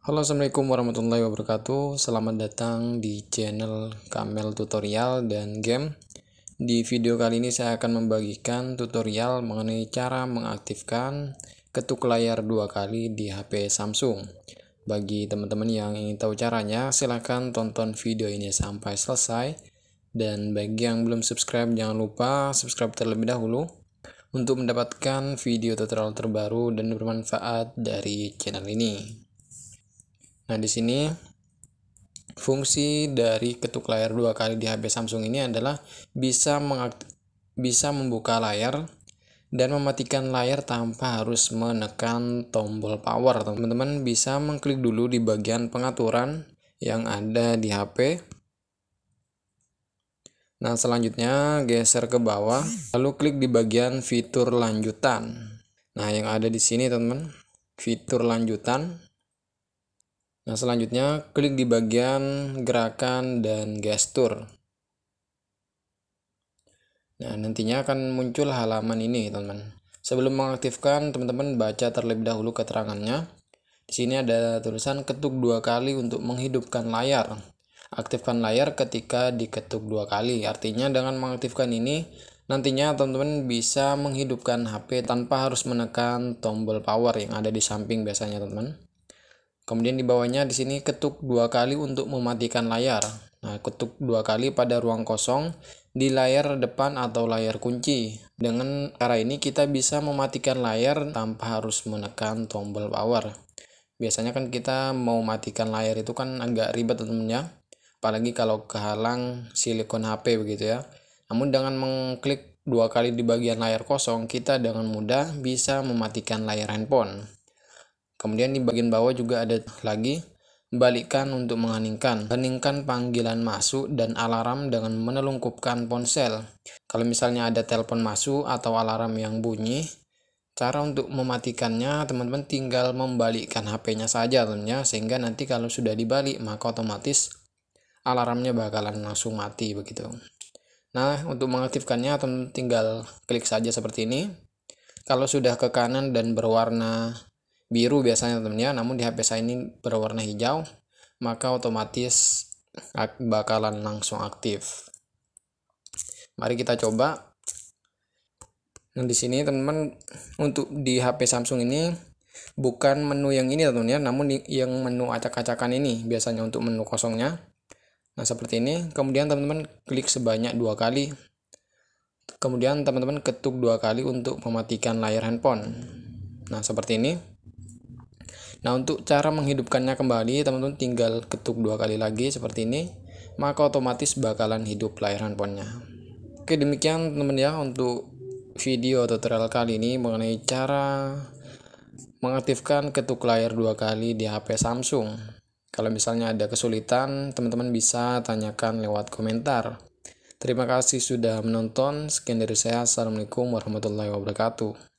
Halo assalamualaikum warahmatullahi wabarakatuh Selamat datang di channel Kamel Tutorial dan Game Di video kali ini saya akan membagikan tutorial mengenai cara mengaktifkan ketuk layar dua kali di HP Samsung Bagi teman-teman yang ingin tahu caranya silahkan tonton video ini sampai selesai Dan bagi yang belum subscribe jangan lupa subscribe terlebih dahulu untuk mendapatkan video tutorial terbaru dan bermanfaat dari channel ini. Nah, di sini fungsi dari ketuk layar dua kali di HP Samsung ini adalah bisa bisa membuka layar dan mematikan layar tanpa harus menekan tombol power. Teman-teman bisa mengklik dulu di bagian pengaturan yang ada di HP. Nah, selanjutnya geser ke bawah, lalu klik di bagian fitur lanjutan. Nah, yang ada di sini, teman-teman, fitur lanjutan Nah, selanjutnya klik di bagian gerakan dan gestur. Nah, nantinya akan muncul halaman ini, teman-teman. Sebelum mengaktifkan, teman-teman baca terlebih dahulu keterangannya. Di sini ada tulisan ketuk dua kali untuk menghidupkan layar. Aktifkan layar ketika diketuk dua kali. Artinya dengan mengaktifkan ini, nantinya teman-teman bisa menghidupkan HP tanpa harus menekan tombol power yang ada di samping biasanya, teman-teman. Kemudian di bawahnya di sini ketuk dua kali untuk mematikan layar. Nah, ketuk dua kali pada ruang kosong di layar depan atau layar kunci. Dengan cara ini kita bisa mematikan layar tanpa harus menekan tombol power. Biasanya kan kita mau matikan layar itu kan agak ribet tentunya. Apalagi kalau kehalang silikon HP begitu ya. Namun dengan mengklik dua kali di bagian layar kosong, kita dengan mudah bisa mematikan layar handphone. Kemudian di bagian bawah juga ada lagi balikan untuk mengheningkan. Heningkan panggilan masuk dan alarm dengan menelungkupkan ponsel. Kalau misalnya ada telepon masuk atau alarm yang bunyi, cara untuk mematikannya teman-teman tinggal membalikkan HP-nya saja tentunya sehingga nanti kalau sudah dibalik maka otomatis alarmnya bakalan langsung mati begitu. Nah, untuk mengaktifkannya teman, -teman tinggal klik saja seperti ini. Kalau sudah ke kanan dan berwarna biru biasanya temennya namun di HP saya ini berwarna hijau maka otomatis bakalan langsung aktif mari kita coba nah di sini teman-teman untuk di HP Samsung ini bukan menu yang ini ya teman ya, namun yang menu acak-acakan ini biasanya untuk menu kosongnya nah seperti ini kemudian teman-teman klik sebanyak dua kali kemudian teman-teman ketuk dua kali untuk mematikan layar handphone nah seperti ini Nah, untuk cara menghidupkannya kembali, teman-teman tinggal ketuk dua kali lagi seperti ini, maka otomatis bakalan hidup layar handphonenya. Oke, demikian teman-teman ya untuk video tutorial kali ini mengenai cara mengaktifkan ketuk layar dua kali di HP Samsung. Kalau misalnya ada kesulitan, teman-teman bisa tanyakan lewat komentar. Terima kasih sudah menonton. Sekian dari saya. Assalamualaikum warahmatullahi wabarakatuh.